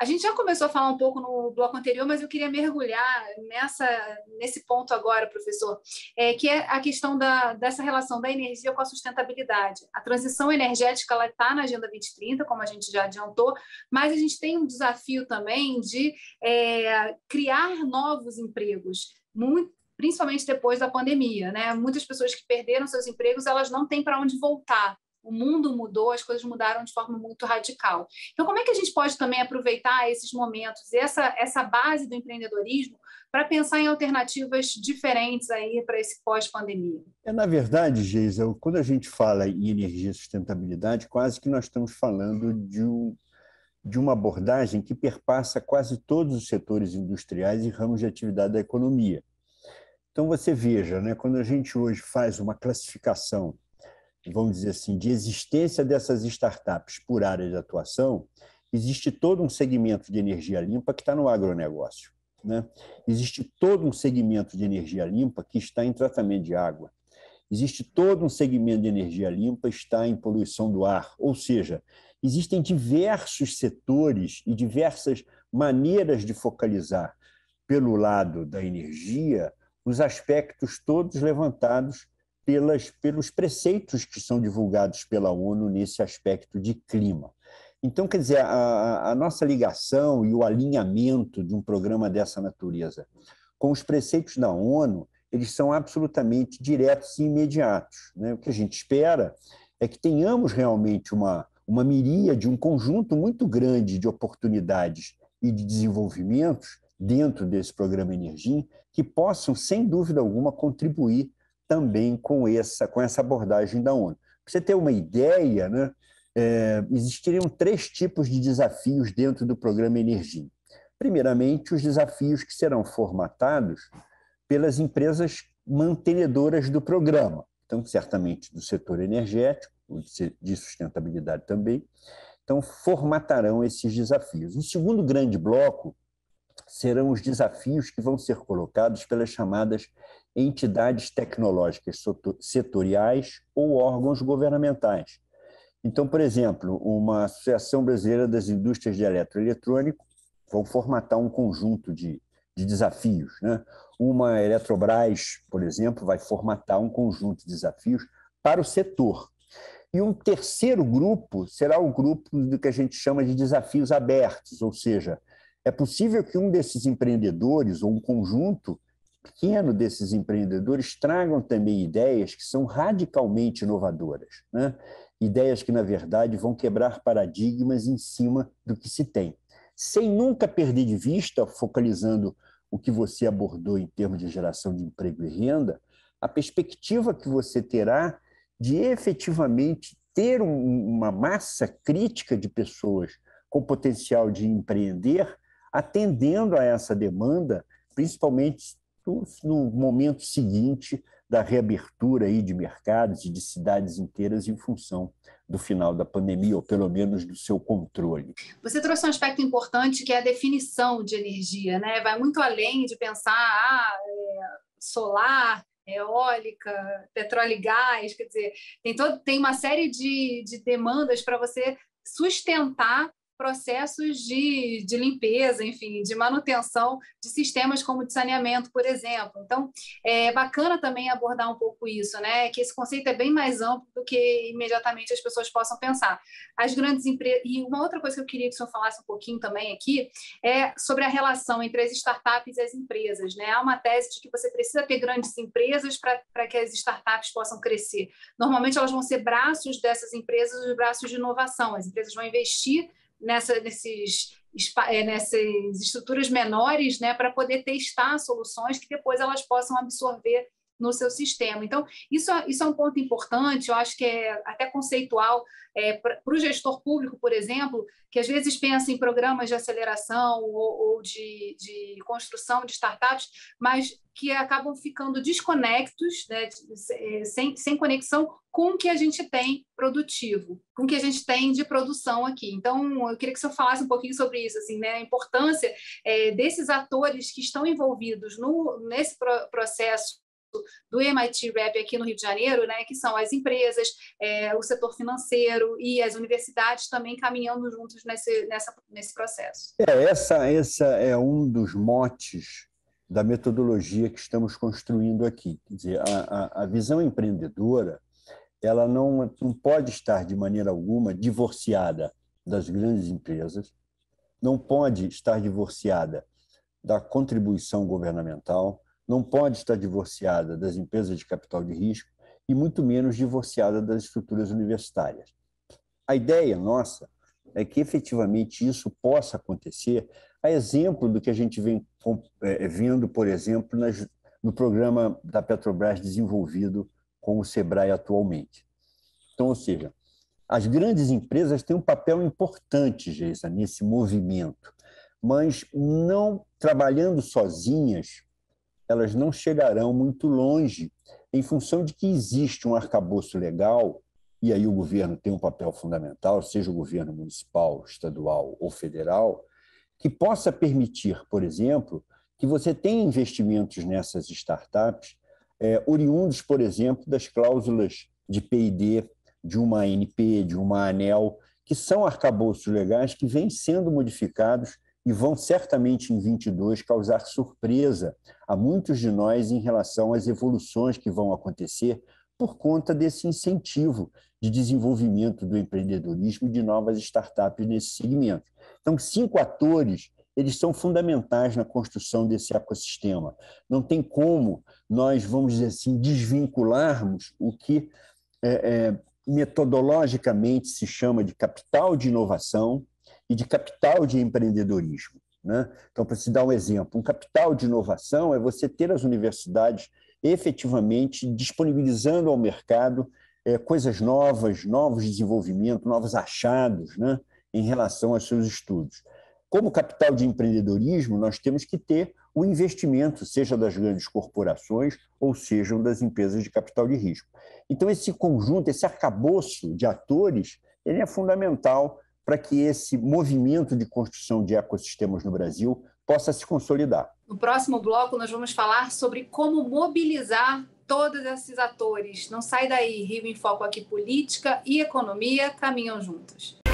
A gente já começou a falar um pouco no bloco anterior, mas eu queria mergulhar nessa, nesse ponto agora, professor, é, que é a questão da, dessa relação da energia com a sustentabilidade. A transição energética está na Agenda 2030, como a gente já adiantou, mas a gente tem um desafio também de é, criar novos empregos. Muito, principalmente depois da pandemia, né? Muitas pessoas que perderam seus empregos, elas não têm para onde voltar o mundo mudou, as coisas mudaram de forma muito radical. Então, como é que a gente pode também aproveitar esses momentos, essa, essa base do empreendedorismo, para pensar em alternativas diferentes aí para esse pós-pandemia? É, na verdade, Geisa, quando a gente fala em energia e sustentabilidade, quase que nós estamos falando de um de uma abordagem que perpassa quase todos os setores industriais e ramos de atividade da economia. Então, você veja, né, quando a gente hoje faz uma classificação vamos dizer assim, de existência dessas startups por área de atuação, existe todo um segmento de energia limpa que está no agronegócio. Né? Existe todo um segmento de energia limpa que está em tratamento de água. Existe todo um segmento de energia limpa que está em poluição do ar. Ou seja, existem diversos setores e diversas maneiras de focalizar, pelo lado da energia, os aspectos todos levantados pelas, pelos preceitos que são divulgados pela ONU nesse aspecto de clima. Então, quer dizer, a, a nossa ligação e o alinhamento de um programa dessa natureza com os preceitos da ONU, eles são absolutamente diretos e imediatos. Né? O que a gente espera é que tenhamos realmente uma, uma miríade, um conjunto muito grande de oportunidades e de desenvolvimentos dentro desse programa Energim que possam, sem dúvida alguma, contribuir também com essa, com essa abordagem da ONU. Para você ter uma ideia, né, é, existiriam três tipos de desafios dentro do programa Energia. Primeiramente, os desafios que serão formatados pelas empresas mantenedoras do programa, então, certamente do setor energético, de sustentabilidade também, então formatarão esses desafios. O segundo grande bloco serão os desafios que vão ser colocados pelas chamadas entidades tecnológicas setoriais ou órgãos governamentais. Então, por exemplo, uma Associação Brasileira das Indústrias de Eletroeletrônico vão formatar um conjunto de, de desafios. Né? Uma Eletrobras, por exemplo, vai formatar um conjunto de desafios para o setor. E um terceiro grupo será o grupo do que a gente chama de desafios abertos, ou seja, é possível que um desses empreendedores ou um conjunto pequeno desses empreendedores tragam também ideias que são radicalmente inovadoras, né? ideias que, na verdade, vão quebrar paradigmas em cima do que se tem, sem nunca perder de vista, focalizando o que você abordou em termos de geração de emprego e renda, a perspectiva que você terá de efetivamente ter uma massa crítica de pessoas com potencial de empreender atendendo a essa demanda, principalmente no momento seguinte da reabertura aí de mercados e de cidades inteiras em função do final da pandemia, ou pelo menos do seu controle. Você trouxe um aspecto importante que é a definição de energia, né? Vai muito além de pensar ah, é solar, é eólica, petróleo e gás, quer dizer, tem, todo, tem uma série de, de demandas para você sustentar processos de, de limpeza, enfim, de manutenção de sistemas como de saneamento, por exemplo. Então, é bacana também abordar um pouco isso, né? Que esse conceito é bem mais amplo do que imediatamente as pessoas possam pensar. As grandes empresas. E uma outra coisa que eu queria que o senhor falasse um pouquinho também aqui é sobre a relação entre as startups e as empresas, né? Há uma tese de que você precisa ter grandes empresas para que as startups possam crescer. Normalmente, elas vão ser braços dessas empresas, os braços de inovação. As empresas vão investir nessa, nesses, eh, nessas estruturas menores, né, para poder testar soluções que depois elas possam absorver no seu sistema. Então, isso, é, isso é um ponto importante, eu acho que é até conceitual é, para o gestor público, por exemplo, que às vezes pensa em programas de aceleração ou, ou de, de, construção de startups, mas que acabam ficando desconectos, né, é, sem, sem conexão com o que a gente tem produtivo, com o que a gente tem de produção aqui. Então, eu queria que você falasse um pouquinho sobre isso, assim, né, a importância é, desses atores que estão envolvidos no, nesse pro, processo do MIT Rep aqui no Rio de Janeiro, né, que são as empresas, é, o setor financeiro e as universidades também caminhando juntos nesse, nessa, nesse processo. É, essa, essa é um dos motes da metodologia que estamos construindo aqui. Quer dizer, a, a, a visão empreendedora ela não, não pode estar de maneira alguma divorciada das grandes empresas, não pode estar divorciada da contribuição governamental, não pode estar divorciada das empresas de capital de risco e muito menos divorciada das estruturas universitárias. A ideia nossa é que efetivamente isso possa acontecer, a exemplo do que a gente vem é, vendo, por exemplo, no programa da Petrobras desenvolvido com o Sebrae atualmente. Então, ou seja, as grandes empresas têm um papel importante, Geisa, nesse movimento, mas não trabalhando sozinhas elas não chegarão muito longe, em função de que existe um arcabouço legal, e aí o governo tem um papel fundamental, seja o governo municipal, estadual ou federal, que possa permitir, por exemplo, que você tenha investimentos nessas startups é, oriundos, por exemplo, das cláusulas de PID de uma ANP, de uma ANEL, que são arcabouços legais que vêm sendo modificados e vão certamente em 22 causar surpresa a muitos de nós em relação às evoluções que vão acontecer por conta desse incentivo de desenvolvimento do empreendedorismo e de novas startups nesse segmento. Então, cinco atores eles são fundamentais na construção desse ecossistema. Não tem como nós, vamos dizer assim, desvincularmos o que é, é, metodologicamente se chama de capital de inovação, e de capital de empreendedorismo. Né? Então, para se dar um exemplo, um capital de inovação é você ter as universidades efetivamente disponibilizando ao mercado é, coisas novas, novos desenvolvimentos, novos achados né, em relação aos seus estudos. Como capital de empreendedorismo, nós temos que ter o investimento, seja das grandes corporações ou sejam das empresas de capital de risco. Então, esse conjunto, esse arcabouço de atores, ele é fundamental para que esse movimento de construção de ecossistemas no Brasil possa se consolidar. No próximo bloco, nós vamos falar sobre como mobilizar todos esses atores. Não sai daí, Rio em Foco aqui, política e economia caminham juntos.